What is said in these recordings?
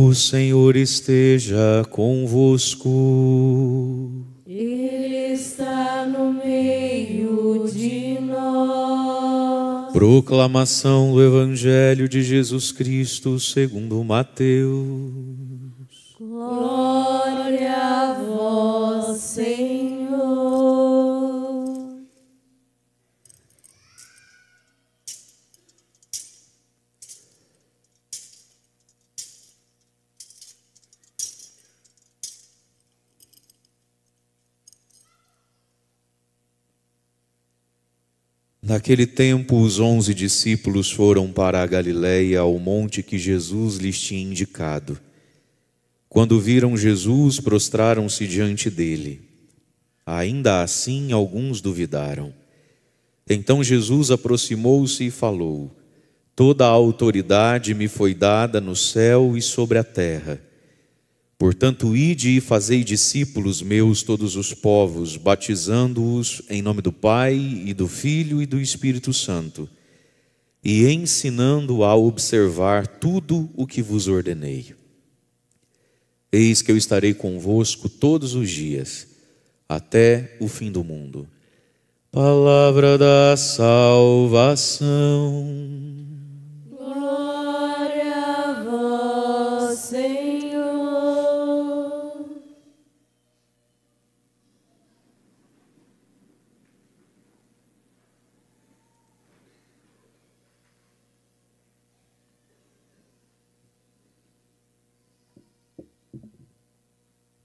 O Senhor esteja convosco. Ele está no meio de nós. Proclamação do Evangelho de Jesus Cristo segundo Mateus. Naquele tempo, os onze discípulos foram para a Galiléia, ao monte que Jesus lhes tinha indicado. Quando viram Jesus, prostraram-se diante dele. Ainda assim, alguns duvidaram. Então Jesus aproximou-se e falou: Toda a autoridade me foi dada no céu e sobre a terra. Portanto, ide e fazei discípulos meus todos os povos, batizando-os em nome do Pai e do Filho e do Espírito Santo, e ensinando a observar tudo o que vos ordenei. Eis que eu estarei convosco todos os dias, até o fim do mundo. Palavra da salvação. Glória a vós, Senhor.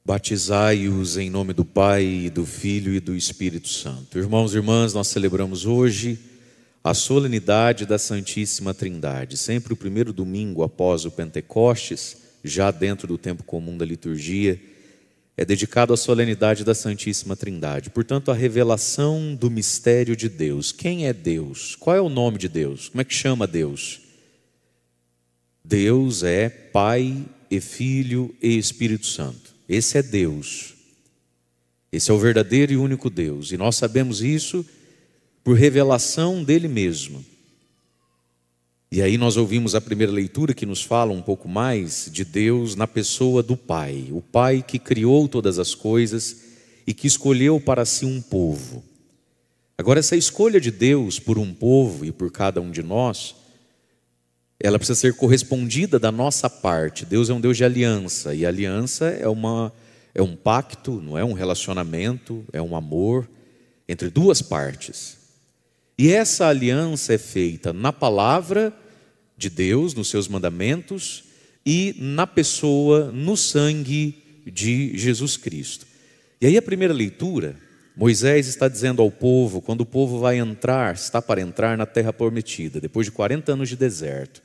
Batizai-os em nome do Pai, e do Filho e do Espírito Santo. Irmãos e irmãs, nós celebramos hoje a solenidade da Santíssima Trindade, sempre o primeiro domingo após o Pentecostes, já dentro do tempo comum da liturgia, é dedicado à solenidade da Santíssima Trindade, portanto, a revelação do mistério de Deus. Quem é Deus? Qual é o nome de Deus? Como é que chama Deus? Deus é Pai e Filho e Espírito Santo. Esse é Deus. Esse é o verdadeiro e único Deus. E nós sabemos isso por revelação dele mesmo. E aí nós ouvimos a primeira leitura que nos fala um pouco mais de Deus na pessoa do Pai, o Pai que criou todas as coisas e que escolheu para si um povo. Agora, essa escolha de Deus por um povo e por cada um de nós ela precisa ser correspondida da nossa parte. Deus é um Deus de aliança, e aliança é, uma, é um pacto, não é um relacionamento, é um amor entre duas partes. E essa aliança é feita na palavra de Deus, nos seus mandamentos, e na pessoa, no sangue de Jesus Cristo. E aí a primeira leitura, Moisés está dizendo ao povo, quando o povo vai entrar, está para entrar na terra prometida, depois de 40 anos de deserto,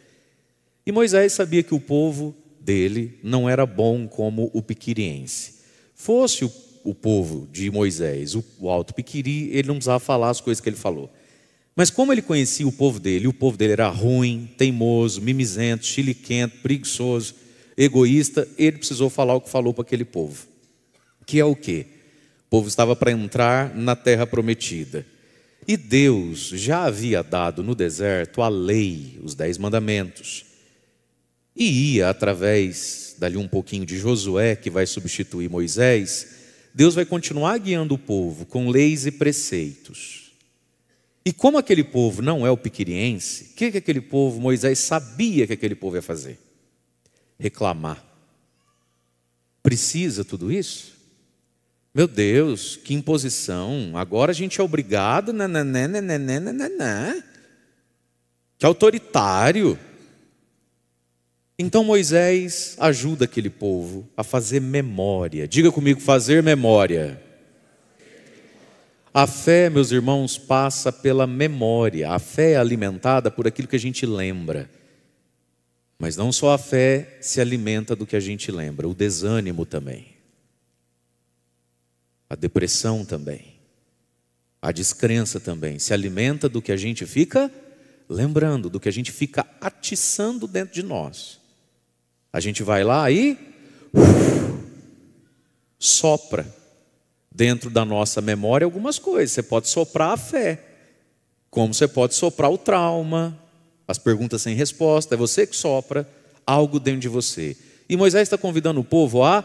e Moisés sabia que o povo dele não era bom como o piquiriense. Fosse o, o povo de Moisés, o, o alto piquiri, ele não precisava falar as coisas que ele falou. Mas como ele conhecia o povo dele, e o povo dele era ruim, teimoso, mimizento, chiliquento, preguiçoso, egoísta, ele precisou falar o que falou para aquele povo. Que é o quê? O povo estava para entrar na terra prometida. E Deus já havia dado no deserto a lei, os dez mandamentos e ia através dali um pouquinho de Josué, que vai substituir Moisés, Deus vai continuar guiando o povo com leis e preceitos. E como aquele povo não é o piquiriense, o que, que aquele povo, Moisés sabia que aquele povo ia fazer? Reclamar. Precisa tudo isso? Meu Deus, que imposição! Agora a gente é obrigado, nananã, nananã, que autoritário. Então Moisés ajuda aquele povo a fazer memória. Diga comigo, fazer memória. A fé, meus irmãos, passa pela memória. A fé é alimentada por aquilo que a gente lembra. Mas não só a fé se alimenta do que a gente lembra, o desânimo também. A depressão também. A descrença também se alimenta do que a gente fica lembrando, do que a gente fica atiçando dentro de nós. A gente vai lá e sopra dentro da nossa memória algumas coisas. Você pode soprar a fé, como você pode soprar o trauma, as perguntas sem resposta, é você que sopra algo dentro de você. E Moisés está convidando o povo a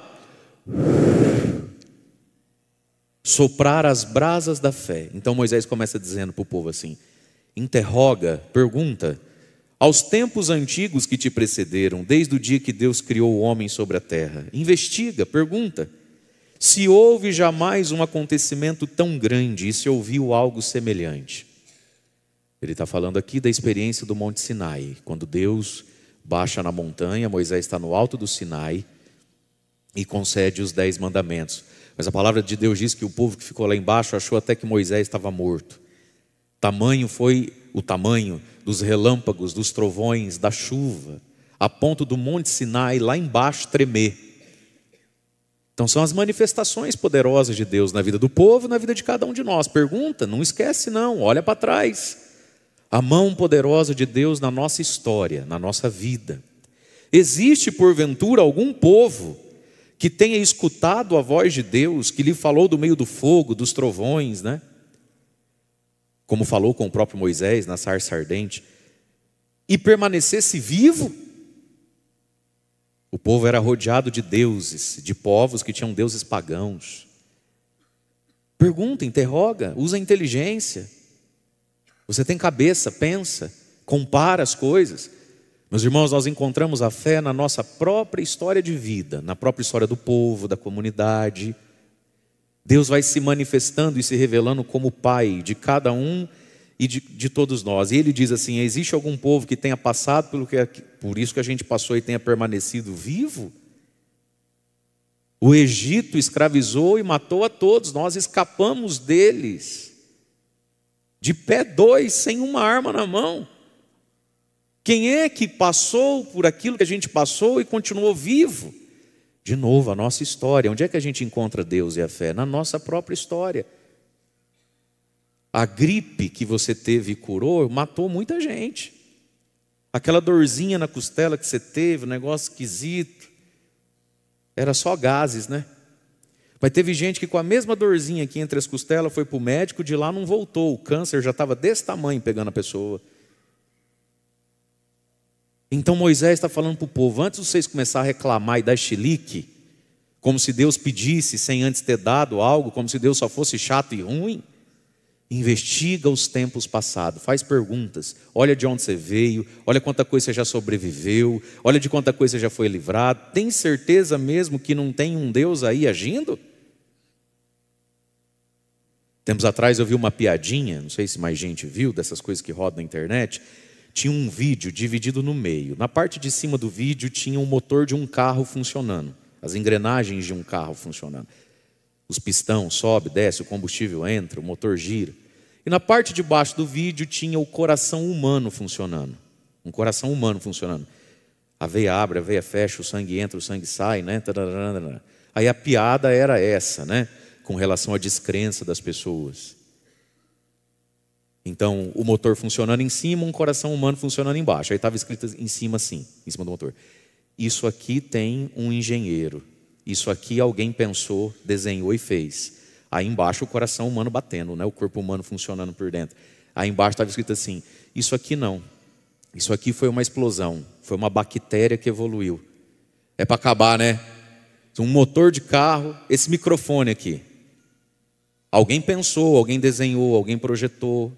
soprar as brasas da fé. Então Moisés começa dizendo para o povo assim: interroga, pergunta aos tempos antigos que te precederam, desde o dia que Deus criou o homem sobre a terra. Investiga, pergunta. Se houve jamais um acontecimento tão grande e se ouviu algo semelhante. Ele está falando aqui da experiência do Monte Sinai, quando Deus baixa na montanha, Moisés está no alto do Sinai e concede os dez mandamentos. Mas a palavra de Deus diz que o povo que ficou lá embaixo achou até que Moisés estava morto. Tamanho foi o tamanho dos relâmpagos, dos trovões, da chuva, a ponto do Monte Sinai lá embaixo tremer. Então são as manifestações poderosas de Deus na vida do povo, na vida de cada um de nós. Pergunta, não esquece não, olha para trás. A mão poderosa de Deus na nossa história, na nossa vida. Existe porventura algum povo que tenha escutado a voz de Deus, que lhe falou do meio do fogo, dos trovões, né? como falou com o próprio Moisés na sarça ardente, e permanecesse vivo. O povo era rodeado de deuses, de povos que tinham deuses pagãos. Pergunta, interroga, usa a inteligência. Você tem cabeça, pensa, compara as coisas. Meus irmãos, nós encontramos a fé na nossa própria história de vida, na própria história do povo, da comunidade, Deus vai se manifestando e se revelando como Pai de cada um e de, de, todos nós. E ele diz assim: existe algum povo que tenha passado pelo que por isso que a gente passou e tenha permanecido vivo? O Egito escravizou e matou a todos, nós escapamos deles, de pé dois, sem uma arma na mão. Quem é que passou por aquilo que a gente passou e continuou vivo? De novo, a nossa história. Onde é que a gente encontra Deus e a fé? Na nossa própria história. A gripe que você teve e curou matou muita gente. Aquela dorzinha na costela que você teve, um negócio esquisito. Era só gases, né? Mas teve gente que com a mesma dorzinha aqui entre as costelas foi para o médico, de lá não voltou. O câncer já estava desse tamanho pegando a pessoa. Então Moisés está falando para o povo: antes de vocês começar a reclamar e dar chilique, como se Deus pedisse sem antes ter dado algo, como se Deus só fosse chato e ruim, investiga os tempos passados, faz perguntas, olha de onde você veio, olha quanta coisa você já sobreviveu, olha de quanta coisa você já foi livrado. Tem certeza mesmo que não tem um Deus aí agindo? Tempos atrás eu vi uma piadinha, não sei se mais gente viu, dessas coisas que rodam na internet, tinha um vídeo dividido no meio. Na parte de cima do vídeo tinha o um motor de um carro funcionando, as engrenagens de um carro funcionando. Os pistões sobe, desce, o combustível entra, o motor gira. E na parte de baixo do vídeo tinha o coração humano funcionando. Um coração humano funcionando. A veia abre, a veia fecha, o sangue entra, o sangue sai, né? Aí a piada era essa, né? Com relação à descrença das pessoas. Então, o motor funcionando em cima, um coração humano funcionando embaixo. Aí estava escrito em cima assim, em cima do motor. Isso aqui tem um engenheiro. Isso aqui alguém pensou, desenhou e fez. Aí embaixo o coração humano batendo, né? o corpo humano funcionando por dentro. Aí embaixo estava escrito assim: Isso aqui não. Isso aqui foi uma explosão. Foi uma bactéria que evoluiu. É para acabar, né? Um motor de carro, esse microfone aqui. Alguém pensou, alguém desenhou, alguém projetou,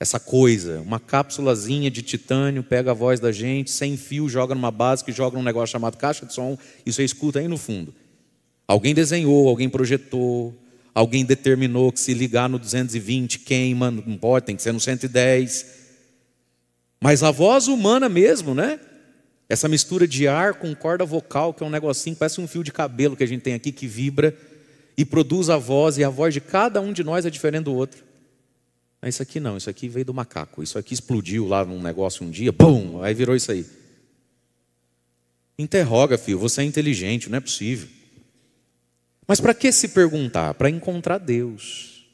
essa coisa, uma cápsulazinha de titânio, pega a voz da gente, sem fio, joga numa base que joga num negócio chamado caixa de som, e você escuta aí no fundo. Alguém desenhou, alguém projetou, alguém determinou que se ligar no 220 queima, não pode, tem que ser no 110. Mas a voz humana mesmo, né? Essa mistura de ar com corda vocal, que é um negocinho, parece um fio de cabelo que a gente tem aqui que vibra e produz a voz, e a voz de cada um de nós é diferente do outro. Mas é isso aqui não, isso aqui veio do macaco. Isso aqui explodiu lá num negócio um dia, bum, aí virou isso aí. Interroga, filho, você é inteligente, não é possível. Mas para que se perguntar? Para encontrar Deus.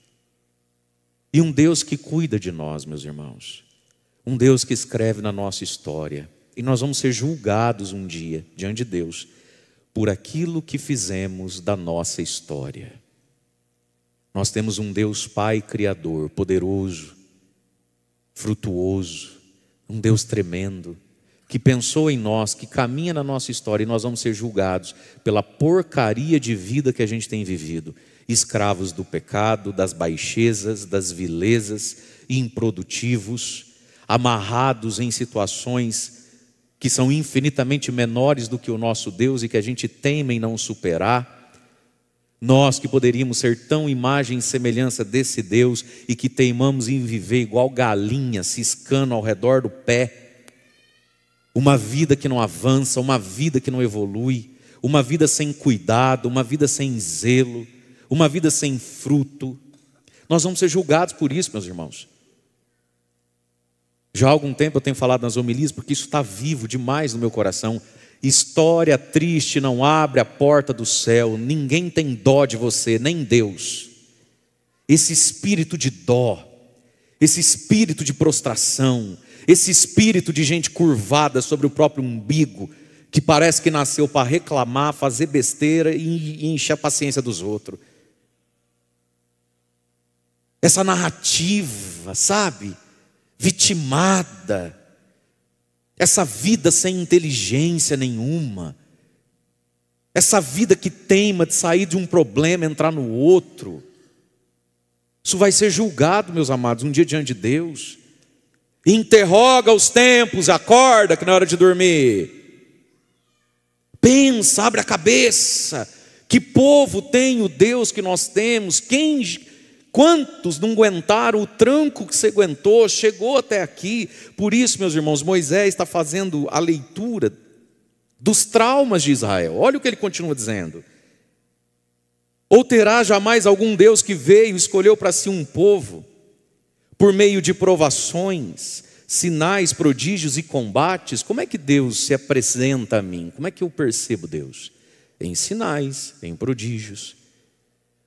E um Deus que cuida de nós, meus irmãos. Um Deus que escreve na nossa história. E nós vamos ser julgados um dia diante de Deus por aquilo que fizemos da nossa história. Nós temos um Deus Pai Criador, poderoso, frutuoso, um Deus tremendo, que pensou em nós, que caminha na nossa história e nós vamos ser julgados pela porcaria de vida que a gente tem vivido escravos do pecado, das baixezas, das vilezas, improdutivos, amarrados em situações que são infinitamente menores do que o nosso Deus e que a gente teme em não superar nós que poderíamos ser tão imagem e semelhança desse Deus e que teimamos em viver igual galinha, ciscando ao redor do pé, uma vida que não avança, uma vida que não evolui, uma vida sem cuidado, uma vida sem zelo, uma vida sem fruto. Nós vamos ser julgados por isso, meus irmãos. Já há algum tempo eu tenho falado nas homilias, porque isso está vivo demais no meu coração. História triste não abre a porta do céu, ninguém tem dó de você, nem Deus. Esse espírito de dó, esse espírito de prostração, esse espírito de gente curvada sobre o próprio umbigo, que parece que nasceu para reclamar, fazer besteira e encher a paciência dos outros. Essa narrativa, sabe? Vitimada essa vida sem inteligência nenhuma, essa vida que teima de sair de um problema e entrar no outro. Isso vai ser julgado, meus amados, um dia diante de Deus. Interroga os tempos, acorda que na hora de dormir. Pensa, abre a cabeça. Que povo tem o Deus que nós temos? Quem Quantos não aguentaram o tranco que você aguentou, chegou até aqui? Por isso, meus irmãos, Moisés está fazendo a leitura dos traumas de Israel. Olha o que ele continua dizendo. Ou terá jamais algum Deus que veio, escolheu para si um povo, por meio de provações, sinais, prodígios e combates? Como é que Deus se apresenta a mim? Como é que eu percebo Deus? Em sinais, em prodígios.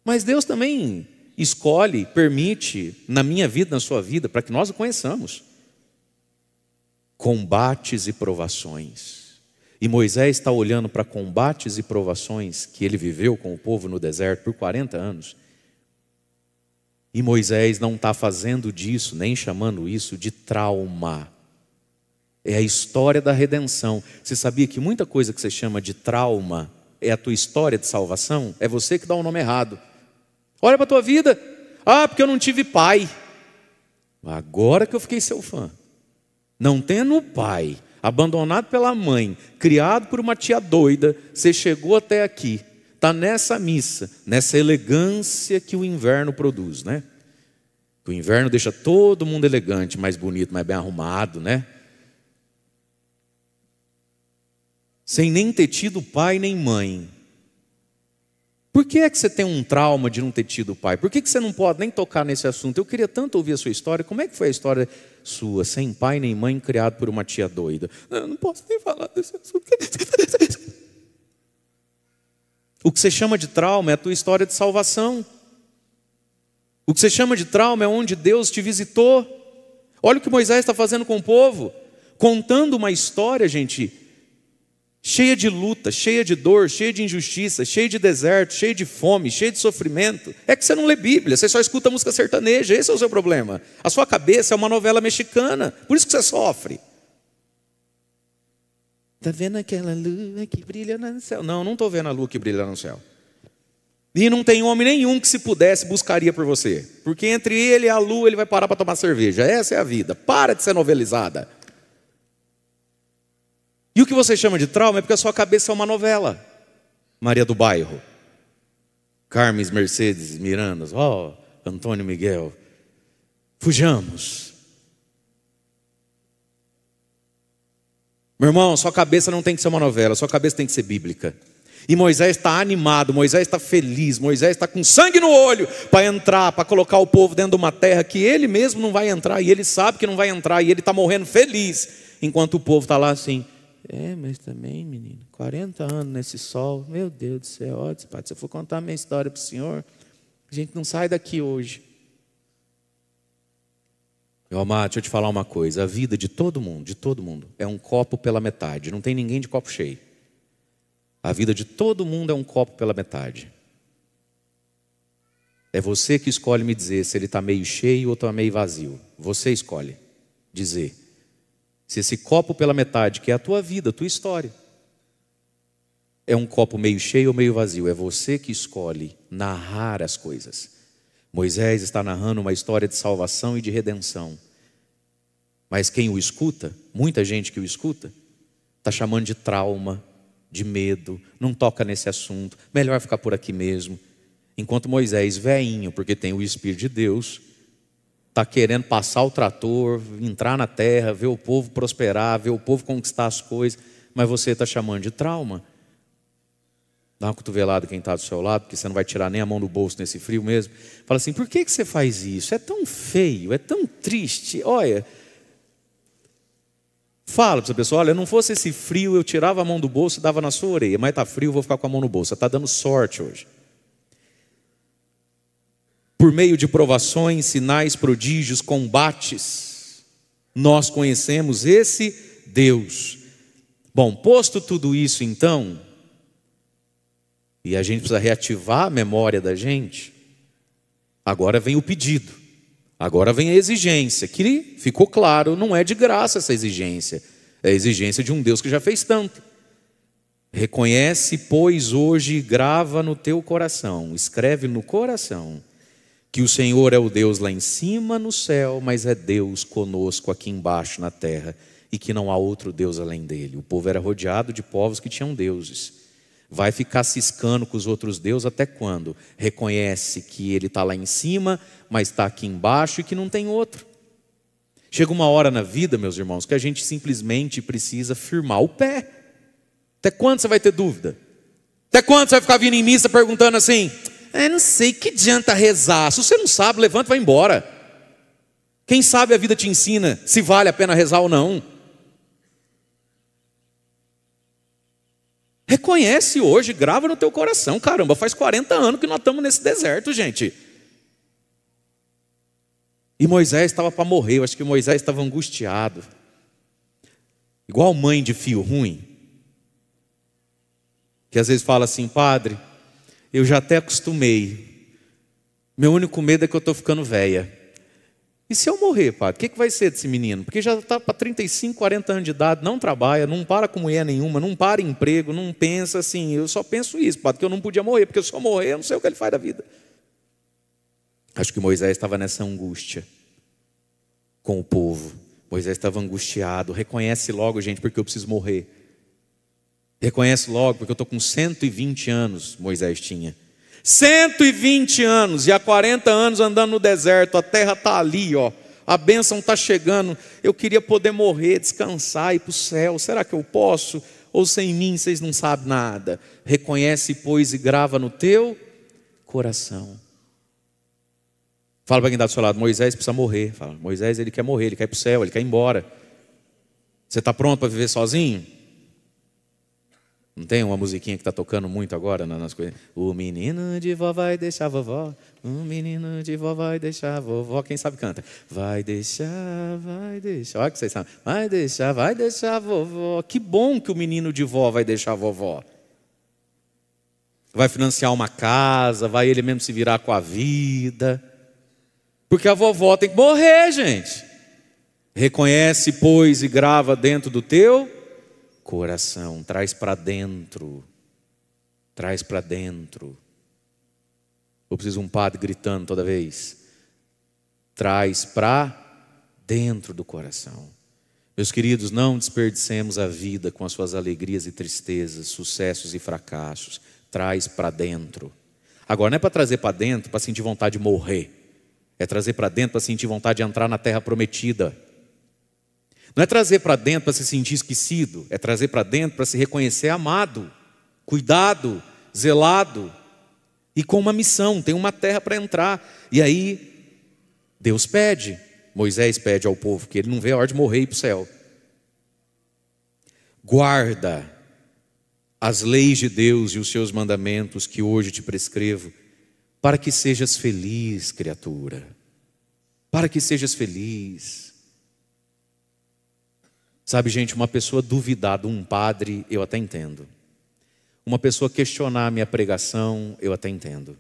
Mas Deus também escolhe, permite na minha vida, na sua vida, para que nós o conheçamos. Combates e provações. E Moisés está olhando para combates e provações que ele viveu com o povo no deserto por 40 anos. E Moisés não está fazendo disso, nem chamando isso de trauma. É a história da redenção. Você sabia que muita coisa que você chama de trauma é a tua história de salvação? É você que dá o nome errado. Olha para a tua vida. Ah, porque eu não tive pai. Agora que eu fiquei seu fã. Não tendo pai, abandonado pela mãe, criado por uma tia doida, você chegou até aqui. Está nessa missa, nessa elegância que o inverno produz, né? o inverno deixa todo mundo elegante, mais bonito, mais bem arrumado, né? Sem nem ter tido pai nem mãe, por que é que você tem um trauma de não ter tido pai? Por que, que você não pode nem tocar nesse assunto? Eu queria tanto ouvir a sua história. Como é que foi a história sua, sem pai nem mãe, criado por uma tia doida? Eu não posso nem falar desse assunto. O que você chama de trauma é a tua história de salvação. O que você chama de trauma é onde Deus te visitou. Olha o que Moisés está fazendo com o povo, contando uma história, gente, cheia de luta, cheia de dor, cheia de injustiça, cheia de deserto, cheia de fome, cheia de sofrimento. É que você não lê Bíblia, você só escuta música sertaneja, esse é o seu problema. A sua cabeça é uma novela mexicana, por isso que você sofre. Tá vendo aquela lua que brilha no céu? Não, não estou vendo a lua que brilha no céu. E não tem homem nenhum que se pudesse buscaria por você. Porque entre ele e a lua ele vai parar para tomar cerveja. Essa é a vida. Para de ser novelizada. E o que você chama de trauma é porque a sua cabeça é uma novela. Maria do Bairro, Carmes Mercedes Mirandas, ó, oh, Antônio Miguel. Fujamos. Meu irmão, sua cabeça não tem que ser uma novela, sua cabeça tem que ser bíblica. E Moisés está animado, Moisés está feliz, Moisés está com sangue no olho para entrar, para colocar o povo dentro de uma terra que ele mesmo não vai entrar, e ele sabe que não vai entrar, e ele está morrendo feliz, enquanto o povo está lá assim. É, mas também, menino, 40 anos nesse sol, meu Deus do céu, ó, se eu for contar minha história para o senhor, a gente não sai daqui hoje. Meu amado, deixa eu te falar uma coisa, a vida de todo mundo, de todo mundo, é um copo pela metade, não tem ninguém de copo cheio. A vida de todo mundo é um copo pela metade. É você que escolhe me dizer se ele está meio cheio ou está meio vazio. Você escolhe dizer. Se esse copo pela metade, que é a tua vida, a tua história, é um copo meio cheio ou meio vazio, é você que escolhe narrar as coisas. Moisés está narrando uma história de salvação e de redenção. Mas quem o escuta, muita gente que o escuta, está chamando de trauma, de medo, não toca nesse assunto, melhor ficar por aqui mesmo. Enquanto Moisés, veinho, porque tem o Espírito de Deus, está querendo passar o trator, entrar na terra, ver o povo prosperar, ver o povo conquistar as coisas, mas você está chamando de trauma. Dá uma cotovelada quem está do seu lado, porque você não vai tirar nem a mão do bolso nesse frio mesmo. Fala assim: por que, que você faz isso? É tão feio, é tão triste. Olha, Fala para essa pessoa, olha, não fosse esse frio, eu tirava a mão do bolso e dava na sua orelha, mas está frio, vou ficar com a mão no bolso. está dando sorte hoje. Por meio de provações, sinais, prodígios, combates, nós conhecemos esse Deus. Bom, posto tudo isso então, e a gente precisa reativar a memória da gente, agora vem o pedido, agora vem a exigência, que ficou claro, não é de graça essa exigência, é a exigência de um Deus que já fez tanto. Reconhece, pois, hoje, grava no teu coração, escreve no coração que o Senhor é o Deus lá em cima no céu, mas é Deus conosco aqui embaixo na terra e que não há outro Deus além dele. O povo era rodeado de povos que tinham deuses. Vai ficar ciscando com os outros deuses até quando? Reconhece que ele está lá em cima, mas está aqui embaixo e que não tem outro. Chega uma hora na vida, meus irmãos, que a gente simplesmente precisa firmar o pé. Até quando você vai ter dúvida? Até quando você vai ficar vindo em missa perguntando assim: é, não sei, que adianta rezar? Se você não sabe, levanta e vai embora. Quem sabe a vida te ensina se vale a pena rezar ou não. Reconhece hoje, grava no teu coração. Caramba, faz 40 anos que nós estamos nesse deserto, gente. E Moisés estava para morrer, eu acho que Moisés estava angustiado. Igual mãe de fio ruim, que às vezes fala assim, padre, eu já até acostumei. Meu único medo é que eu estou ficando velha. E se eu morrer, padre, o que, é que vai ser desse menino? Porque já está para 35, 40 anos de idade, não trabalha, não para com mulher nenhuma, não para em emprego, não pensa assim. Eu só penso isso, padre, que eu não podia morrer, porque se eu morrer, eu não sei o que ele faz da vida. Acho que Moisés estava nessa angústia com o povo. Moisés estava angustiado. Reconhece logo, gente, porque eu preciso morrer. Reconhece logo, porque eu estou com 120 anos, Moisés tinha. 120 anos e há 40 anos andando no deserto, a terra está ali, ó. A bênção está chegando. Eu queria poder morrer, descansar, ir para o céu. Será que eu posso? Ou sem mim vocês não sabem nada? Reconhece, pois, e grava no teu coração. Fala para quem está do seu lado, Moisés precisa morrer. Fala, Moisés ele quer morrer, ele quer ir para o céu, ele quer ir embora. Você está pronto para viver sozinho? Não tem uma musiquinha que está tocando muito agora nas coisas? O menino de vó vai deixar vovó, o menino de vó vai deixar vovó. Quem sabe canta? Vai deixar, vai deixar. Olha que vocês sabem. Vai deixar, vai deixar vovó. Que bom que o menino de vó vai deixar vovó. Vai financiar uma casa, vai ele mesmo se virar com a vida. Porque a vovó tem que morrer, gente. Reconhece, pois, e grava dentro do teu coração, traz para dentro, traz para dentro. Eu preciso um padre gritando toda vez. Traz para dentro do coração. Meus queridos, não desperdicemos a vida com as suas alegrias e tristezas, sucessos e fracassos. Traz para dentro. Agora, não é para trazer para dentro para sentir vontade de morrer. É trazer para dentro para sentir vontade de entrar na terra prometida. Não é trazer para dentro para se sentir esquecido, é trazer para dentro para se reconhecer amado, cuidado, zelado e com uma missão, tem uma terra para entrar. E aí Deus pede, Moisés pede ao povo que ele não vê a hora de morrer e ir para o céu. Guarda as leis de Deus e os seus mandamentos que hoje te prescrevo, para que sejas feliz, criatura. Para que sejas feliz. Sabe, gente, uma pessoa duvidar de um padre, eu até entendo. Uma pessoa questionar a minha pregação, eu até entendo.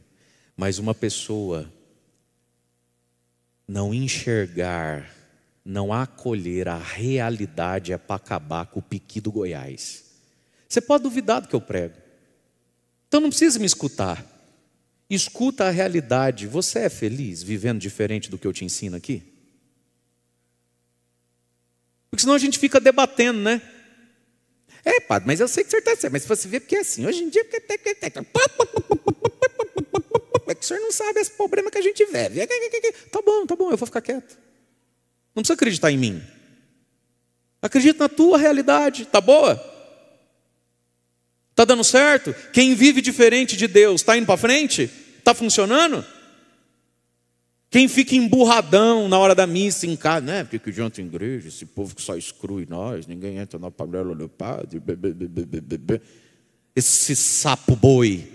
Mas uma pessoa não enxergar, não acolher a realidade é para acabar com o piqui do Goiás. Você pode duvidar do que eu prego. Então não precisa me escutar. Escuta a realidade. Você é feliz vivendo diferente do que eu te ensino aqui? Porque senão a gente fica debatendo, né? É, padre, mas eu sei que o senhor está certo. Mas se você vê, porque é assim. Hoje em dia. É que o senhor não sabe esse problema que a gente vive. Tá bom, tá bom, eu vou ficar quieto. Não precisa acreditar em mim. Acredita na tua realidade. Tá boa? Tá dando certo? Quem vive diferente de Deus está indo para frente? Está funcionando? Quem fica emburradão na hora da missa em casa, né? Porque que adianta a igreja, esse povo que só exclui nós, ninguém entra na panela do padre. Be, be, be, esse sapo boi.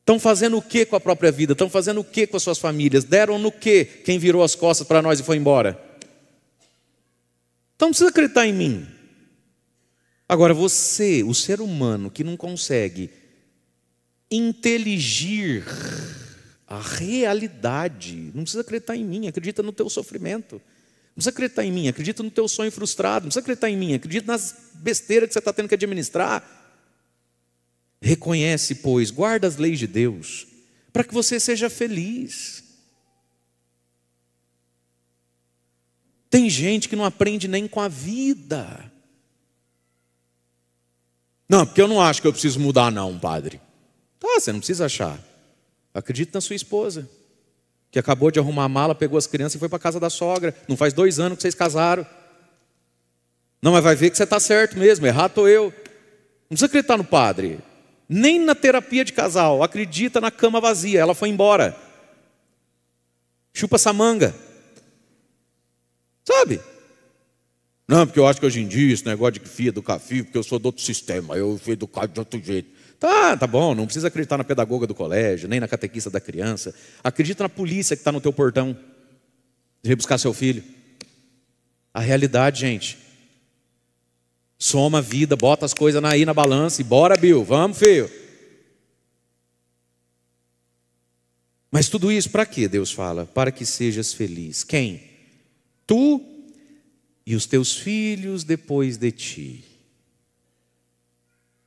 Estão fazendo o que com a própria vida? Estão fazendo o que com as suas famílias? Deram no que quem virou as costas para nós e foi embora? Então não precisa acreditar em mim. Agora, você, o ser humano que não consegue inteligir a realidade. Não precisa acreditar em mim, acredita no teu sofrimento. Não precisa acreditar em mim, acredita no teu sonho frustrado. Não precisa acreditar em mim, acredita nas besteiras que você está tendo que administrar. Reconhece, pois, guarda as leis de Deus, para que você seja feliz. Tem gente que não aprende nem com a vida. Não, porque eu não acho que eu preciso mudar, não, padre. Tá, você não precisa achar. Acredita na sua esposa, que acabou de arrumar a mala, pegou as crianças e foi para casa da sogra. Não faz dois anos que vocês casaram. Não, mas vai ver que você está certo mesmo, errado estou eu. Não precisa acreditar no padre, nem na terapia de casal. Acredita na cama vazia, ela foi embora. Chupa essa manga. Sabe? Não, porque eu acho que hoje em dia esse negócio de que fia do café, porque eu sou do outro sistema, eu fui educado de outro jeito. Tá, tá bom, não precisa acreditar na pedagoga do colégio, nem na catequista da criança. Acredita na polícia que está no teu portão de buscar seu filho. A realidade, gente. Soma a vida, bota as coisas aí na balança e bora, Bill, vamos, filho. Mas tudo isso para quê? Deus fala, para que sejas feliz. Quem? Tu e os teus filhos depois de ti.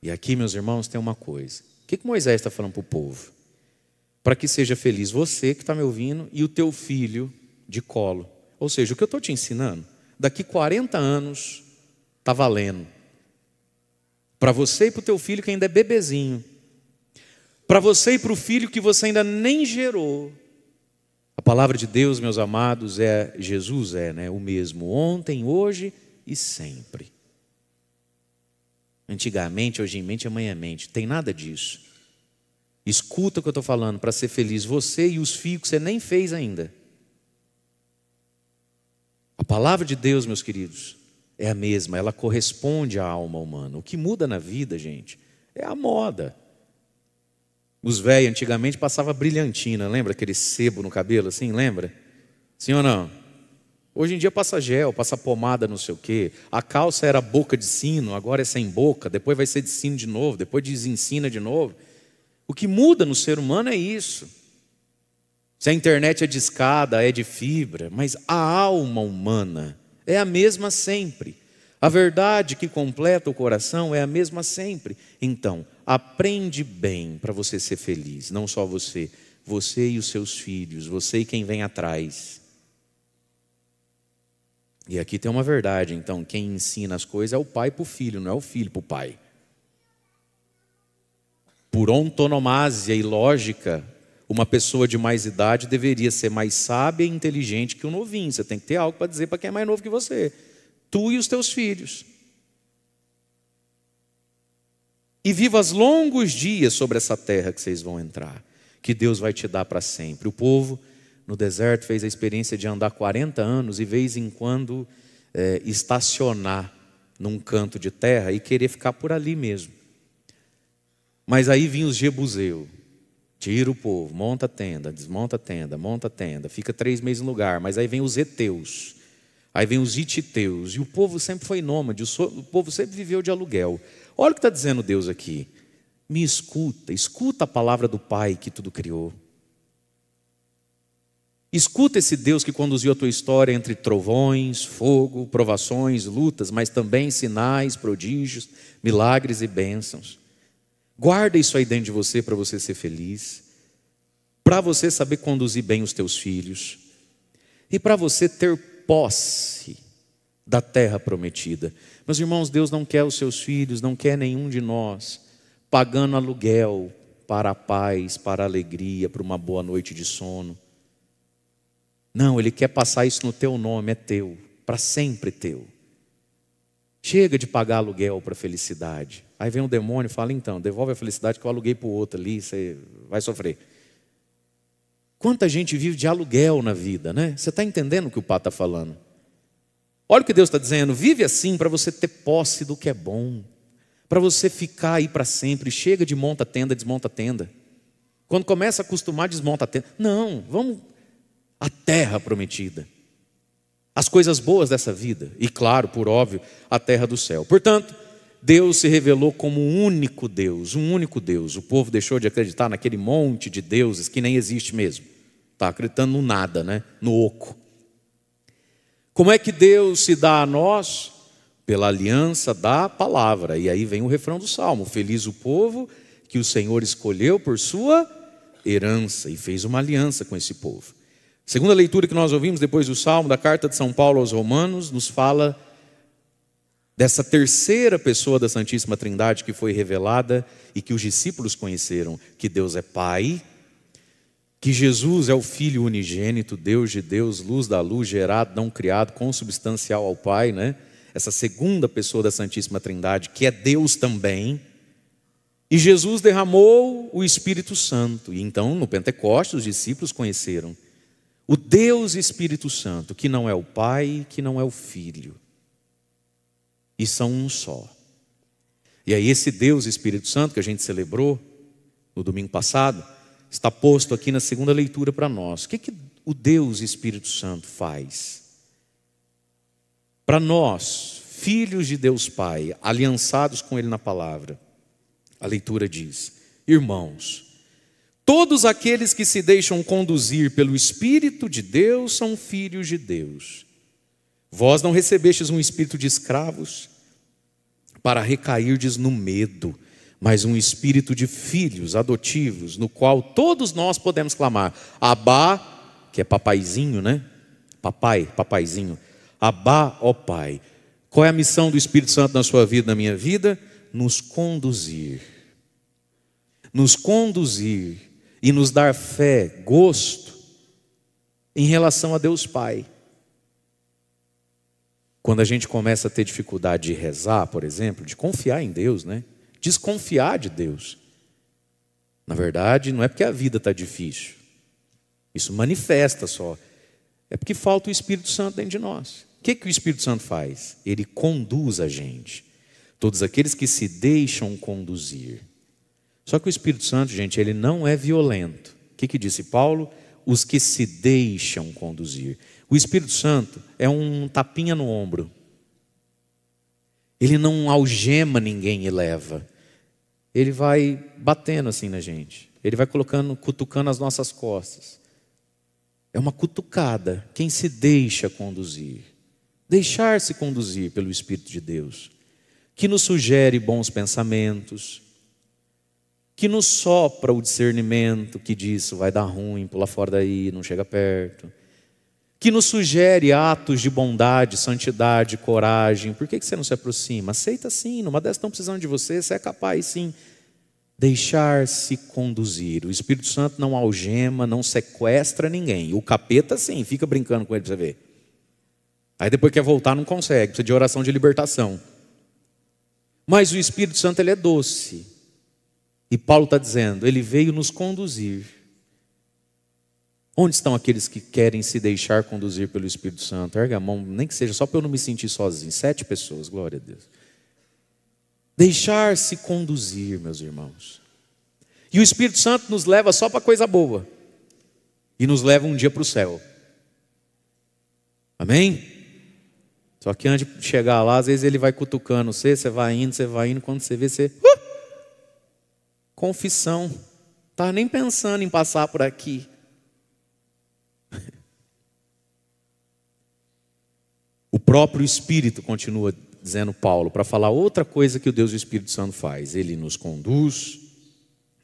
E aqui, meus irmãos, tem uma coisa. O que, que Moisés está falando para o povo? Para que seja feliz você que está me ouvindo e o teu filho de colo. Ou seja, o que eu estou te ensinando, daqui 40 anos está valendo. Para você e para o teu filho que ainda é bebezinho. Para você e para o filho que você ainda nem gerou. A palavra de Deus, meus amados, é Jesus é né, o mesmo ontem, hoje e sempre antigamente, hoje em mente, amanhã em mente. Tem nada disso. Escuta o que eu estou falando para ser feliz, você e os filhos que você nem fez ainda. A palavra de Deus, meus queridos, é a mesma, ela corresponde à alma humana. O que muda na vida, gente, é a moda. Os velhos antigamente passavam brilhantina, lembra aquele sebo no cabelo assim, lembra? Sim ou não? Hoje em dia passa gel, passa pomada, não sei o quê. A calça era boca de sino, agora é sem boca, depois vai ser de sino de novo, depois desensina de novo. O que muda no ser humano é isso. Se a internet é de escada, é de fibra, mas a alma humana é a mesma sempre. A verdade que completa o coração é a mesma sempre. Então, aprende bem para você ser feliz, não só você, você e os seus filhos, você e quem vem atrás. E aqui tem uma verdade, então, quem ensina as coisas é o pai para o filho, não é o filho para o pai. Por ontonomasia e lógica, uma pessoa de mais idade deveria ser mais sábia e inteligente que o um novinho. Você tem que ter algo para dizer para quem é mais novo que você. Tu e os teus filhos. E vivas longos dias sobre essa terra que vocês vão entrar, que Deus vai te dar para sempre. O povo no deserto, fez a experiência de andar 40 anos e, vez em quando, é, estacionar num canto de terra e querer ficar por ali mesmo. Mas aí vinha os Jebuseu. Tira o povo, monta a tenda, desmonta a tenda, monta a tenda, fica três meses no lugar, mas aí vem os heteus, aí vem os Ititeus, e o povo sempre foi nômade, o povo sempre viveu de aluguel. Olha o que está dizendo Deus aqui. Me escuta, escuta a palavra do Pai que tudo criou. Escuta esse Deus que conduziu a tua história entre trovões, fogo, provações, lutas, mas também sinais, prodígios, milagres e bênçãos. Guarda isso aí dentro de você para você ser feliz, para você saber conduzir bem os teus filhos e para você ter posse da terra prometida. Meus irmãos, Deus não quer os seus filhos, não quer nenhum de nós pagando aluguel para a paz, para a alegria, para uma boa noite de sono. Não, ele quer passar isso no teu nome, é teu, para sempre teu. Chega de pagar aluguel para felicidade. Aí vem um demônio e fala: então, devolve a felicidade que eu aluguei para o outro ali, você vai sofrer. Quanta gente vive de aluguel na vida, né? Você está entendendo o que o pai está falando? Olha o que Deus está dizendo: vive assim para você ter posse do que é bom, para você ficar aí para sempre. Chega de monta tenda, desmonta tenda. Quando começa a acostumar, desmonta a tenda. Não, vamos a terra prometida, as coisas boas dessa vida e, claro, por óbvio, a terra do céu. Portanto, Deus se revelou como um único Deus, um único Deus. O povo deixou de acreditar naquele monte de deuses que nem existe mesmo. Está acreditando no nada, né? no oco. Como é que Deus se dá a nós? Pela aliança da palavra. E aí vem o refrão do salmo: Feliz o povo que o Senhor escolheu por sua herança e fez uma aliança com esse povo. Segunda leitura que nós ouvimos depois do Salmo, da carta de São Paulo aos Romanos, nos fala dessa terceira pessoa da Santíssima Trindade que foi revelada e que os discípulos conheceram, que Deus é Pai, que Jesus é o Filho unigênito, Deus de Deus, luz da luz, gerado, não criado, consubstancial ao Pai, né? Essa segunda pessoa da Santíssima Trindade, que é Deus também. E Jesus derramou o Espírito Santo, e então no Pentecostes os discípulos conheceram o Deus Espírito Santo, que não é o Pai, que não é o Filho, e são um só. E aí, esse Deus Espírito Santo que a gente celebrou no domingo passado, está posto aqui na segunda leitura para nós. O que, que o Deus Espírito Santo faz? Para nós, filhos de Deus Pai, aliançados com Ele na palavra, a leitura diz: Irmãos, Todos aqueles que se deixam conduzir pelo Espírito de Deus são filhos de Deus. Vós não recebestes um espírito de escravos para recairdes no medo, mas um espírito de filhos adotivos, no qual todos nós podemos clamar: Abá, que é papaizinho, né? Papai, papaizinho. Abá, ó Pai. Qual é a missão do Espírito Santo na sua vida, na minha vida? Nos conduzir. Nos conduzir e nos dar fé, gosto em relação a Deus Pai. Quando a gente começa a ter dificuldade de rezar, por exemplo, de confiar em Deus, né? Desconfiar de Deus. Na verdade, não é porque a vida está difícil. Isso manifesta só. É porque falta o Espírito Santo dentro de nós. O que, que o Espírito Santo faz? Ele conduz a gente. Todos aqueles que se deixam conduzir. Só que o Espírito Santo, gente, ele não é violento. O que, que disse Paulo? Os que se deixam conduzir. O Espírito Santo é um tapinha no ombro. Ele não algema ninguém e leva. Ele vai batendo assim na gente. Ele vai colocando, cutucando as nossas costas. É uma cutucada. Quem se deixa conduzir. Deixar-se conduzir pelo Espírito de Deus. Que nos sugere bons pensamentos, que nos sopra o discernimento que diz vai dar ruim, pula fora daí, não chega perto. Que nos sugere atos de bondade, santidade, coragem. Por que, que você não se aproxima? Aceita sim, numa dessas estão precisando de você, você é capaz sim. Deixar-se conduzir. O Espírito Santo não algema, não sequestra ninguém. O capeta sim, fica brincando com ele para você ver. Aí depois quer voltar, não consegue, precisa de oração de libertação. Mas o Espírito Santo ele é doce. E Paulo está dizendo: Ele veio nos conduzir. Onde estão aqueles que querem se deixar conduzir pelo Espírito Santo? Erga a mão, nem que seja só para eu não me sentir sozinho. Sete pessoas, glória a Deus. Deixar-se conduzir, meus irmãos. E o Espírito Santo nos leva só para coisa boa. E nos leva um dia para o céu. Amém? Só que antes de chegar lá, às vezes ele vai cutucando você, você vai indo, você vai indo, quando você vê, você. Uh! confissão. Estava nem pensando em passar por aqui. O próprio Espírito, continua dizendo Paulo, para falar outra coisa que o Deus Espírito Santo faz. Ele nos conduz,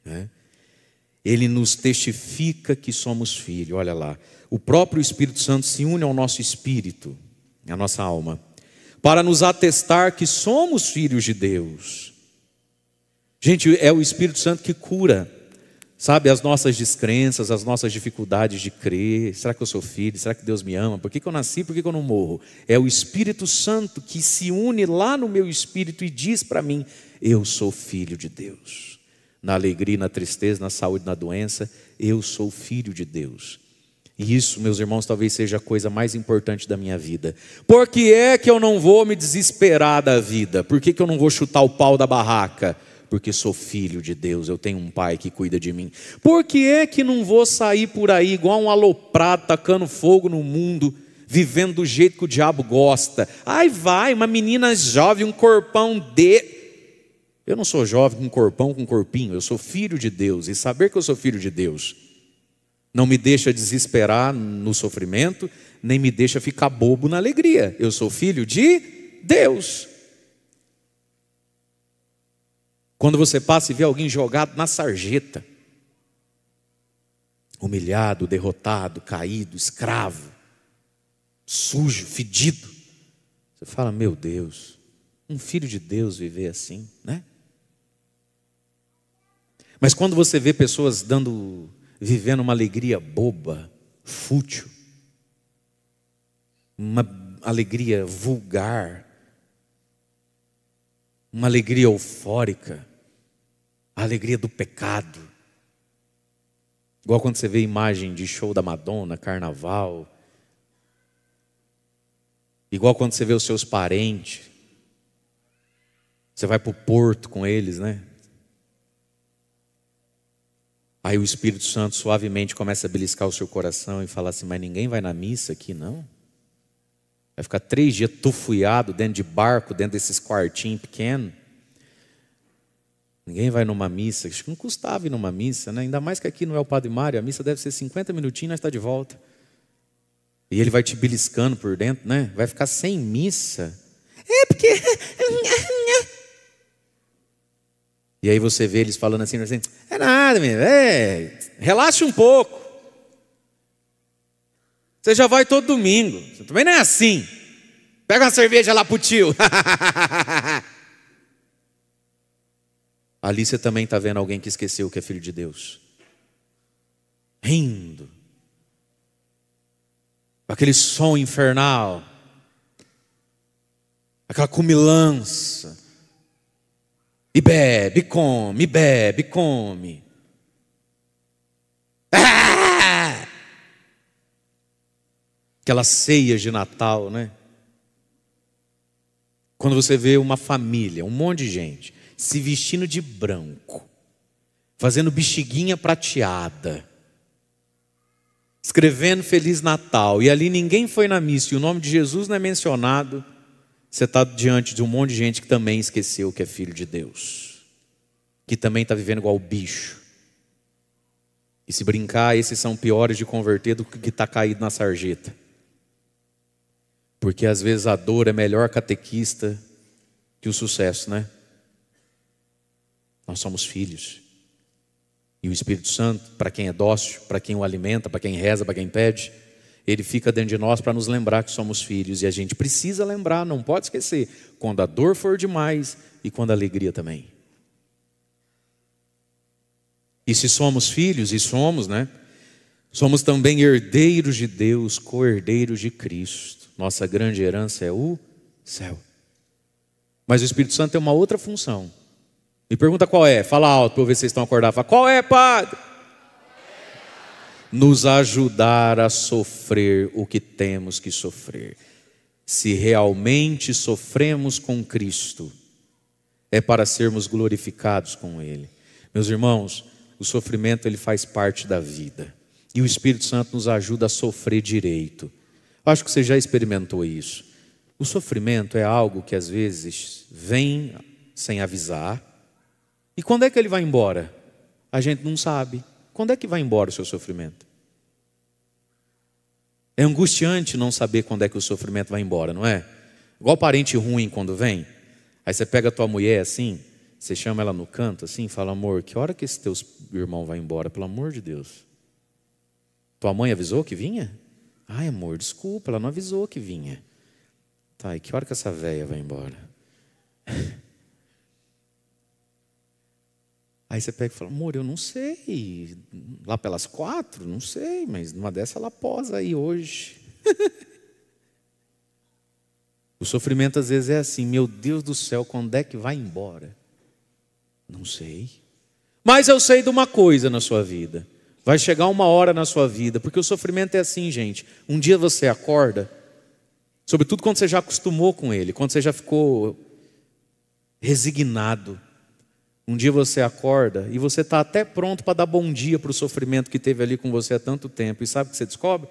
né? ele nos testifica que somos filhos. Olha lá. O próprio Espírito Santo se une ao nosso espírito, à nossa alma, para nos atestar que somos filhos de Deus. Gente, é o Espírito Santo que cura, sabe, as nossas descrenças, as nossas dificuldades de crer. Será que eu sou filho? Será que Deus me ama? Por que, que eu nasci? Por que, que eu não morro? É o Espírito Santo que se une lá no meu espírito e diz para mim: Eu sou filho de Deus. Na alegria, na tristeza, na saúde, na doença, eu sou filho de Deus. E isso, meus irmãos, talvez seja a coisa mais importante da minha vida. Por que é que eu não vou me desesperar da vida? Por que, que eu não vou chutar o pau da barraca? porque sou filho de Deus, eu tenho um pai que cuida de mim. Por que é que não vou sair por aí igual um aloprado tacando fogo no mundo, vivendo do jeito que o diabo gosta? Ai, vai, uma menina jovem, um corpão de. Eu não sou jovem com corpão, com corpinho, eu sou filho de Deus, e saber que eu sou filho de Deus não me deixa desesperar no sofrimento, nem me deixa ficar bobo na alegria. Eu sou filho de Deus. Quando você passa e vê alguém jogado na sarjeta, humilhado, derrotado, caído, escravo, sujo, fedido, você fala: Meu Deus, um filho de Deus viver assim, né? Mas quando você vê pessoas dando, vivendo uma alegria boba, fútil, uma alegria vulgar, uma alegria eufórica, a alegria do pecado. Igual quando você vê imagem de show da Madonna, carnaval. Igual quando você vê os seus parentes. Você vai para o porto com eles, né? Aí o Espírito Santo suavemente começa a beliscar o seu coração e falar assim: Mas ninguém vai na missa aqui, não? Vai ficar três dias tufuiado dentro de barco, dentro desses quartinhos pequenos. Ninguém vai numa missa, acho que não custava ir numa missa, né? ainda mais que aqui não é o Padre Mário, a missa deve ser 50 minutinhos e nós está de volta. E ele vai te beliscando por dentro, né? Vai ficar sem missa. É porque. E aí você vê eles falando assim, assim é nada, menino, é, relaxa um pouco. Você já vai todo domingo. Você também não é assim. Pega uma cerveja lá pro tio. Ali você também está vendo alguém que esqueceu que é filho de Deus. Rindo. Aquele som infernal. Aquela cumilança. E bebe, come, e bebe, come. Aquelas ceias de Natal, né? Quando você vê uma família, um monte de gente, se vestindo de branco, fazendo bexiguinha prateada, escrevendo Feliz Natal, e ali ninguém foi na missa e o nome de Jesus não é mencionado, você está diante de um monte de gente que também esqueceu que é filho de Deus, que também está vivendo igual bicho. E se brincar, esses são piores de converter do que está caído na sarjeta. Porque às vezes a dor é melhor catequista que o sucesso, né? Nós somos filhos. E o Espírito Santo, para quem é dócil, para quem o alimenta, para quem reza, para quem pede, ele fica dentro de nós para nos lembrar que somos filhos. E a gente precisa lembrar, não pode esquecer, quando a dor for demais e quando a alegria também. E se somos filhos, e somos, né? Somos também herdeiros de Deus, co-herdeiros de Cristo. Nossa grande herança é o céu. Mas o Espírito Santo tem uma outra função. Me pergunta qual é. Fala alto para eu ver se vocês estão acordados. Fala, qual é, Padre? Nos ajudar a sofrer o que temos que sofrer. Se realmente sofremos com Cristo, é para sermos glorificados com Ele. Meus irmãos, o sofrimento ele faz parte da vida. E o Espírito Santo nos ajuda a sofrer direito. Eu acho que você já experimentou isso. O sofrimento é algo que às vezes vem sem avisar, e quando é que ele vai embora? A gente não sabe. Quando é que vai embora o seu sofrimento? É angustiante não saber quando é que o sofrimento vai embora, não é? Igual parente ruim quando vem. Aí você pega a tua mulher assim, você chama ela no canto assim, fala: "Amor, que hora que esse teu irmão vai embora, pelo amor de Deus?" Tua mãe avisou que vinha? Ai, amor, desculpa, ela não avisou que vinha. Tá, e que hora que essa véia vai embora? Aí você pega e fala, amor, eu não sei. Lá pelas quatro, não sei, mas numa dessa ela posa aí hoje. o sofrimento às vezes é assim, meu Deus do céu, quando é que vai embora? Não sei. Mas eu sei de uma coisa na sua vida. Vai chegar uma hora na sua vida, porque o sofrimento é assim, gente. Um dia você acorda, sobretudo quando você já acostumou com ele, quando você já ficou resignado um dia você acorda e você está até pronto para dar bom dia para o sofrimento que teve ali com você há tanto tempo. E sabe o que você descobre?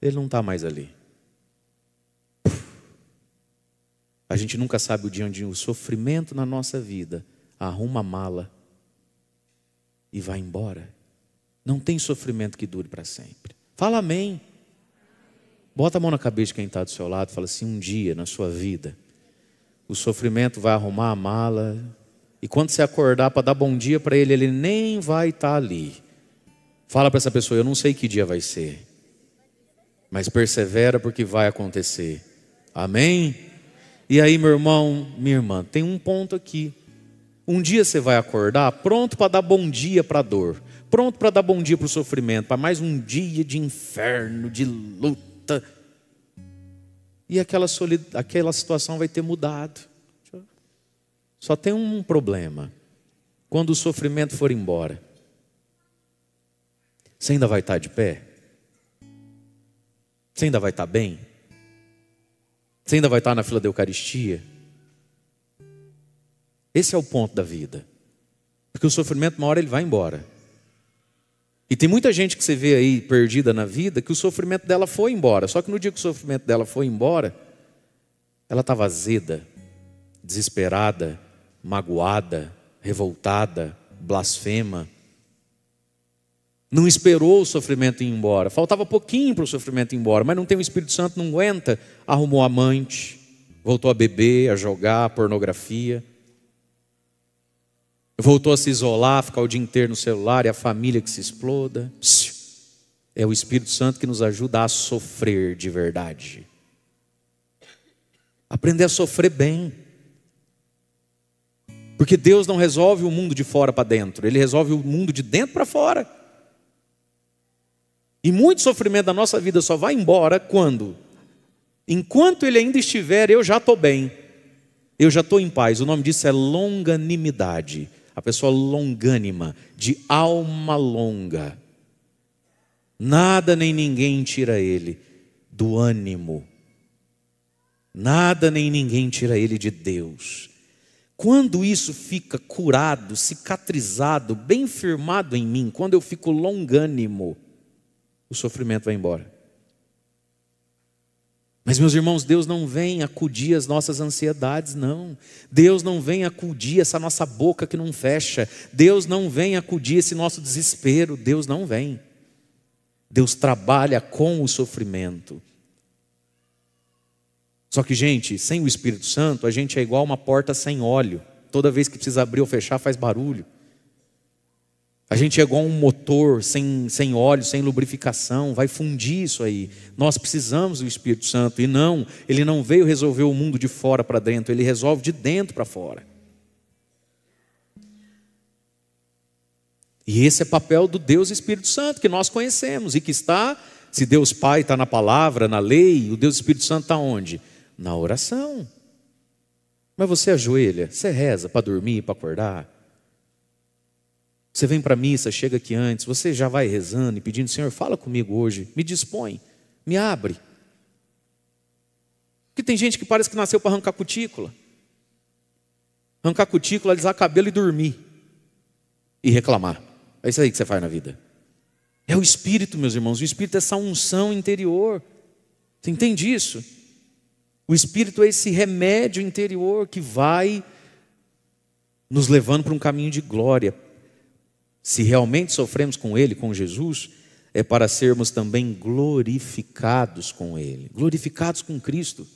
Ele não está mais ali. A gente nunca sabe o dia onde o sofrimento na nossa vida arruma a mala e vai embora. Não tem sofrimento que dure para sempre. Fala amém. Bota a mão na cabeça de quem está do seu lado e fala assim: um dia na sua vida, o sofrimento vai arrumar a mala e quando você acordar para dar bom dia para ele, ele nem vai estar tá ali. Fala para essa pessoa: eu não sei que dia vai ser, mas persevera porque vai acontecer. Amém? E aí, meu irmão, minha irmã, tem um ponto aqui. Um dia você vai acordar pronto para dar bom dia para a dor, pronto para dar bom dia para o sofrimento, para mais um dia de inferno, de luta. E aquela, solid... aquela situação vai ter mudado. Só tem um problema: quando o sofrimento for embora, você ainda vai estar de pé? Você ainda vai estar bem? Você ainda vai estar na fila da Eucaristia? Esse é o ponto da vida. Porque o sofrimento, uma hora, ele vai embora. E tem muita gente que você vê aí perdida na vida que o sofrimento dela foi embora. Só que no dia que o sofrimento dela foi embora, ela estava azeda, desesperada, magoada, revoltada, blasfema. Não esperou o sofrimento ir embora. Faltava pouquinho para o sofrimento ir embora, mas não tem o Espírito Santo, não aguenta. Arrumou amante, voltou a beber, a jogar, pornografia. Voltou a se isolar, ficar o dia inteiro no celular, e a família que se exploda. É o Espírito Santo que nos ajuda a sofrer de verdade. Aprender a sofrer bem. Porque Deus não resolve o mundo de fora para dentro, Ele resolve o mundo de dentro para fora. E muito sofrimento da nossa vida só vai embora quando? Enquanto Ele ainda estiver, eu já estou bem, eu já estou em paz. O nome disso é longanimidade. A pessoa longânima, de alma longa. Nada nem ninguém tira ele do ânimo. Nada nem ninguém tira ele de Deus. Quando isso fica curado, cicatrizado, bem firmado em mim, quando eu fico longânimo, o sofrimento vai embora. Mas, meus irmãos, Deus não vem acudir as nossas ansiedades, não. Deus não vem acudir essa nossa boca que não fecha. Deus não vem acudir esse nosso desespero. Deus não vem. Deus trabalha com o sofrimento. Só que, gente, sem o Espírito Santo, a gente é igual uma porta sem óleo. Toda vez que precisa abrir ou fechar, faz barulho. A gente é igual um motor sem, sem óleo, sem lubrificação, vai fundir isso aí. Nós precisamos do Espírito Santo. E não, ele não veio resolver o mundo de fora para dentro, ele resolve de dentro para fora. E esse é papel do Deus Espírito Santo que nós conhecemos e que está, se Deus Pai está na palavra, na lei, o Deus Espírito Santo está onde? Na oração. Mas você ajoelha, você reza para dormir, para acordar. Você vem para a missa, chega aqui antes, você já vai rezando e pedindo, Senhor, fala comigo hoje, me dispõe, me abre. Porque tem gente que parece que nasceu para arrancar cutícula. Arrancar cutícula, alisar cabelo e dormir. E reclamar. É isso aí que você faz na vida. É o Espírito, meus irmãos, o Espírito é essa unção interior. Você entende isso? O Espírito é esse remédio interior que vai nos levando para um caminho de glória. Se realmente sofremos com Ele, com Jesus, é para sermos também glorificados com Ele, glorificados com Cristo,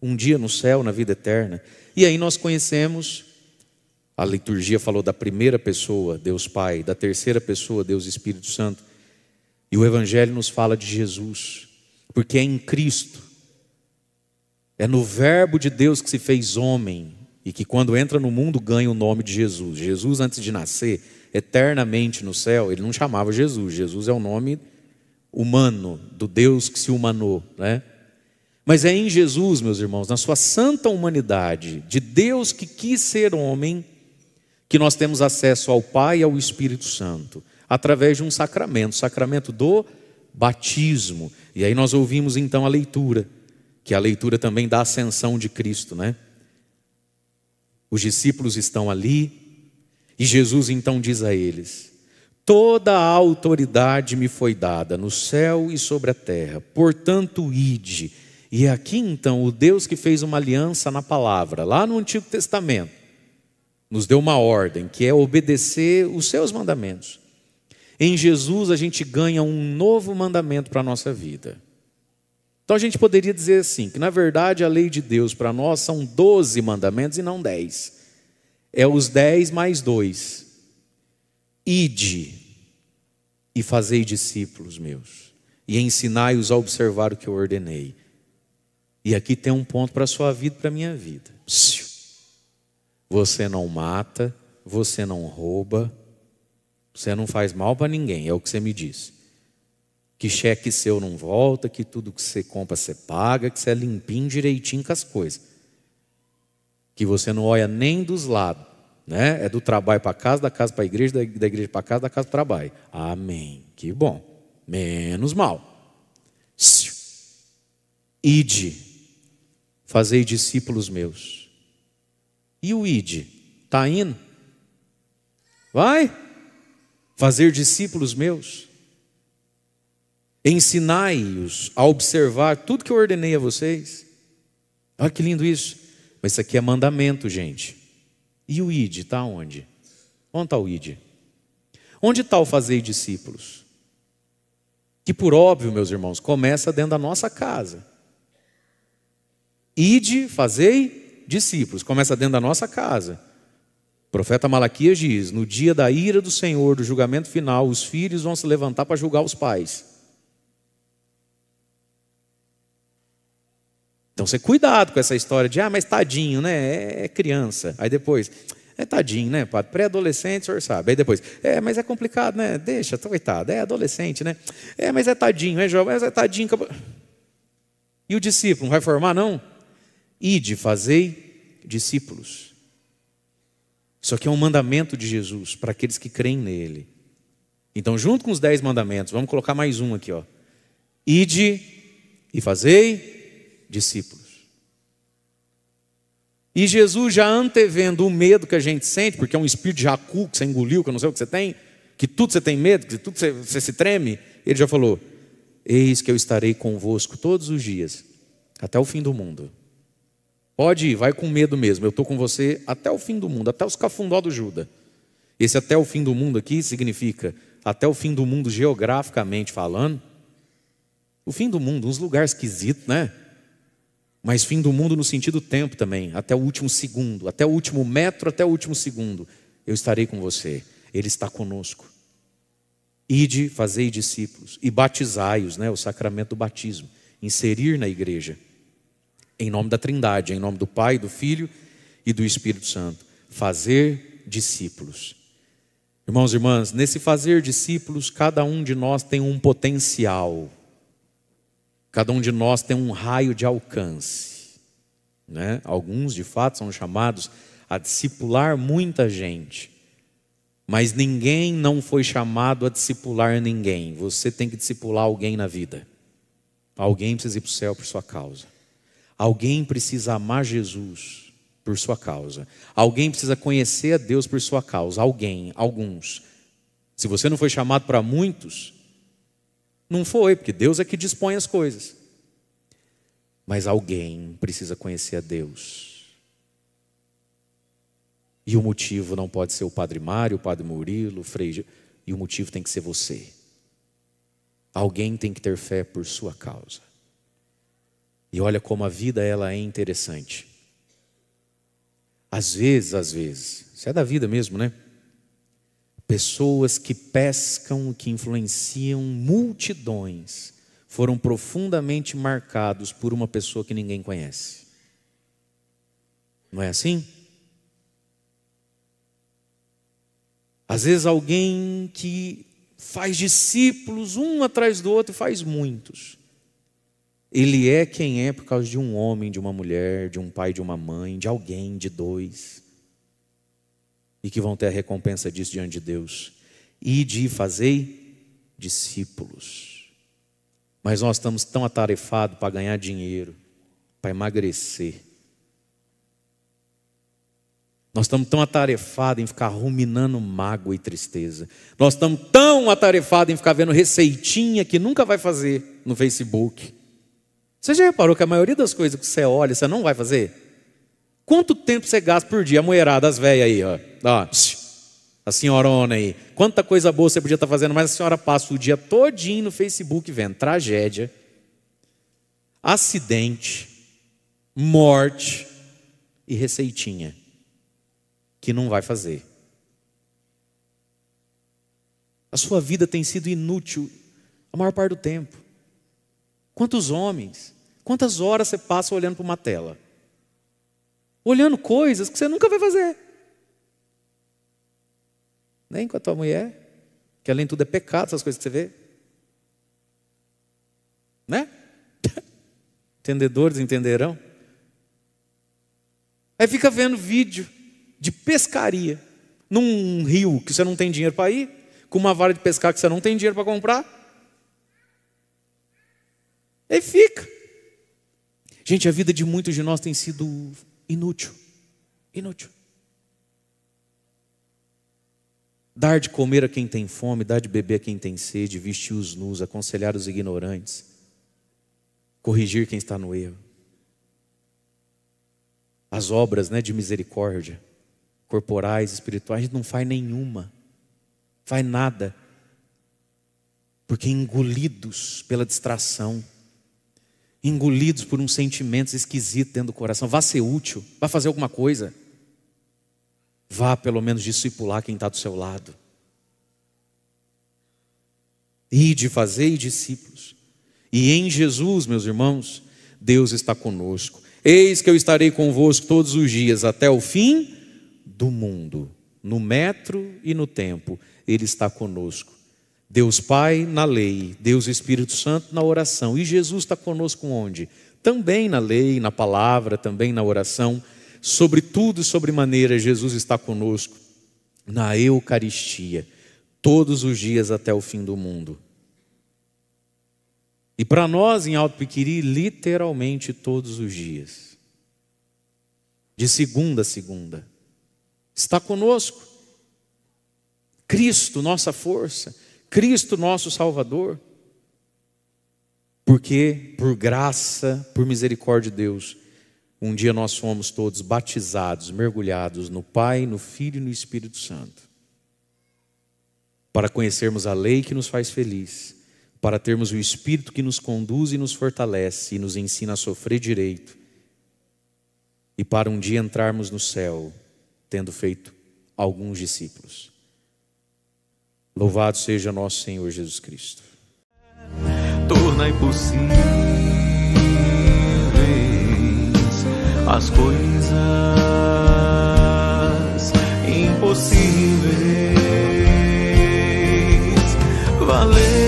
um dia no céu, na vida eterna. E aí nós conhecemos, a liturgia falou da primeira pessoa, Deus Pai, da terceira pessoa, Deus Espírito Santo, e o Evangelho nos fala de Jesus, porque é em Cristo é no Verbo de Deus que se fez homem e que, quando entra no mundo, ganha o nome de Jesus. Jesus, antes de nascer, eternamente no céu, ele não chamava Jesus. Jesus é o nome humano, do Deus que se humanou, né? Mas é em Jesus, meus irmãos, na sua santa humanidade, de Deus que quis ser homem, que nós temos acesso ao Pai e ao Espírito Santo, através de um sacramento, o sacramento do batismo. E aí nós ouvimos então a leitura que a leitura também da ascensão de Cristo, né? Os discípulos estão ali e Jesus então diz a eles: Toda a autoridade me foi dada no céu e sobre a terra, portanto, ide. E é aqui então o Deus que fez uma aliança na palavra, lá no Antigo Testamento, nos deu uma ordem, que é obedecer os seus mandamentos. Em Jesus a gente ganha um novo mandamento para a nossa vida. Então a gente poderia dizer assim: que na verdade a lei de Deus para nós são 12 mandamentos e não 10. É os 10 mais 2. Ide e fazei discípulos meus, e ensinai-os a observar o que eu ordenei. E aqui tem um ponto para a sua vida e para a minha vida. Você não mata, você não rouba, você não faz mal para ninguém, é o que você me disse que cheque seu não volta, que tudo que você compra você paga, que você é limpinho direitinho com as coisas. Que você não olha nem dos lados, né? É do trabalho para casa, da casa para a igreja, da igreja para casa, da casa para trabalho. Amém. Que bom. Menos mal. Ide, fazei discípulos meus. E o ide, tá indo? Vai fazer discípulos meus. Ensinai-os a observar tudo que eu ordenei a vocês. Olha que lindo isso. Mas isso aqui é mandamento, gente. E o ID está onde? Onde está o ID? Onde está o fazer discípulos? Que por óbvio, meus irmãos, começa dentro da nossa casa. Ide, fazei discípulos, começa dentro da nossa casa. O profeta Malaquias diz: No dia da ira do Senhor, do julgamento final, os filhos vão se levantar para julgar os pais. Então você cuidado com essa história de, ah, mas tadinho, né? É criança. Aí depois, é tadinho, né, padre? Pré-adolescente, o senhor sabe. Aí depois, é, mas é complicado, né? Deixa, coitado, é adolescente, né? É, mas é tadinho, é jovem, mas é tadinho. E o discípulo, não vai formar, não? Ide, fazei discípulos. Isso aqui é um mandamento de Jesus para aqueles que creem nele. Então, junto com os dez mandamentos, vamos colocar mais um aqui, ó. Ide e fazei discípulos. E Jesus já antevendo o medo que a gente sente, porque é um espírito de jacu que você engoliu, que eu não sei o que você tem, que tudo você tem medo, que tudo você, você se treme, ele já falou: Eis que eu estarei convosco todos os dias, até o fim do mundo. Pode ir, vai com medo mesmo. Eu estou com você até o fim do mundo, até os cafundó do Judas. Esse até o fim do mundo aqui significa até o fim do mundo geograficamente falando. O fim do mundo, uns lugares esquisitos, né? Mas fim do mundo no sentido tempo também, até o último segundo, até o último metro, até o último segundo. Eu estarei com você, Ele está conosco. Ide, fazei discípulos e batizai-os, né, o sacramento do batismo, inserir na igreja, em nome da Trindade, em nome do Pai, do Filho e do Espírito Santo. Fazer discípulos. Irmãos e irmãs, nesse fazer discípulos, cada um de nós tem um potencial Cada um de nós tem um raio de alcance. Né? Alguns, de fato, são chamados a discipular muita gente. Mas ninguém não foi chamado a discipular ninguém. Você tem que discipular alguém na vida. Alguém precisa ir para o céu por sua causa. Alguém precisa amar Jesus por sua causa. Alguém precisa conhecer a Deus por sua causa. Alguém, alguns. Se você não foi chamado para muitos, não foi, porque Deus é que dispõe as coisas. Mas alguém precisa conhecer a Deus. E o motivo não pode ser o Padre Mário, o Padre Murilo, o Frei. E o motivo tem que ser você. Alguém tem que ter fé por sua causa. E olha como a vida ela é interessante. Às vezes, às vezes, isso é da vida mesmo, né? Pessoas que pescam, que influenciam multidões, foram profundamente marcados por uma pessoa que ninguém conhece. Não é assim? Às vezes alguém que faz discípulos um atrás do outro e faz muitos. Ele é quem é por causa de um homem, de uma mulher, de um pai, de uma mãe, de alguém, de dois e que vão ter a recompensa disso diante de Deus. E de fazei discípulos. Mas nós estamos tão atarefados para ganhar dinheiro, para emagrecer. Nós estamos tão atarefados em ficar ruminando mágoa e tristeza. Nós estamos tão atarefados em ficar vendo receitinha que nunca vai fazer no Facebook. Você já reparou que a maioria das coisas que você olha, você não vai fazer? Quanto tempo você gasta por dia? A mulherada, as velhas aí, ó. ó a senhorona aí. Quanta coisa boa você podia estar tá fazendo, mas a senhora passa o dia todinho no Facebook vendo tragédia, acidente, morte e receitinha que não vai fazer. A sua vida tem sido inútil a maior parte do tempo. Quantos homens, quantas horas você passa olhando para uma tela? olhando coisas que você nunca vai fazer. Nem com a tua mulher, que além de tudo é pecado essas coisas que você vê. Né? Entendedores entenderão. Aí fica vendo vídeo de pescaria num rio que você não tem dinheiro para ir, com uma vara de pescar que você não tem dinheiro para comprar. Aí fica. Gente, a vida de muitos de nós tem sido inútil. Inútil. Dar de comer a quem tem fome, dar de beber a quem tem sede, vestir os nus, aconselhar os ignorantes, corrigir quem está no erro. As obras né, de misericórdia, corporais, espirituais, a gente não faz nenhuma, faz nada, porque engolidos pela distração engolidos por uns sentimentos esquisitos dentro do coração. Vá ser útil, vá fazer alguma coisa. Vá pelo menos discipular quem está do seu lado. E de fazer discípulos. E em Jesus, meus irmãos, Deus está conosco. Eis que eu estarei convosco todos os dias até o fim do mundo, no metro e no tempo, Ele está conosco. Deus Pai na lei, Deus Espírito Santo na oração. E Jesus está conosco onde? Também na lei, na palavra, também na oração. Sobre tudo e sobre maneira, Jesus está conosco na Eucaristia, todos os dias até o fim do mundo. E para nós em Alto Piquiri, literalmente todos os dias. De segunda a segunda. Está conosco. Cristo, nossa força. Cristo nosso Salvador. Porque, por graça, por misericórdia de Deus, um dia nós fomos todos batizados, mergulhados no Pai, no Filho e no Espírito Santo. Para conhecermos a lei que nos faz feliz, para termos o Espírito que nos conduz e nos fortalece e nos ensina a sofrer direito, e para um dia entrarmos no céu, tendo feito alguns discípulos. Louvado seja nosso Senhor Jesus Cristo. Torna impossíveis as coisas impossíveis. Valeu.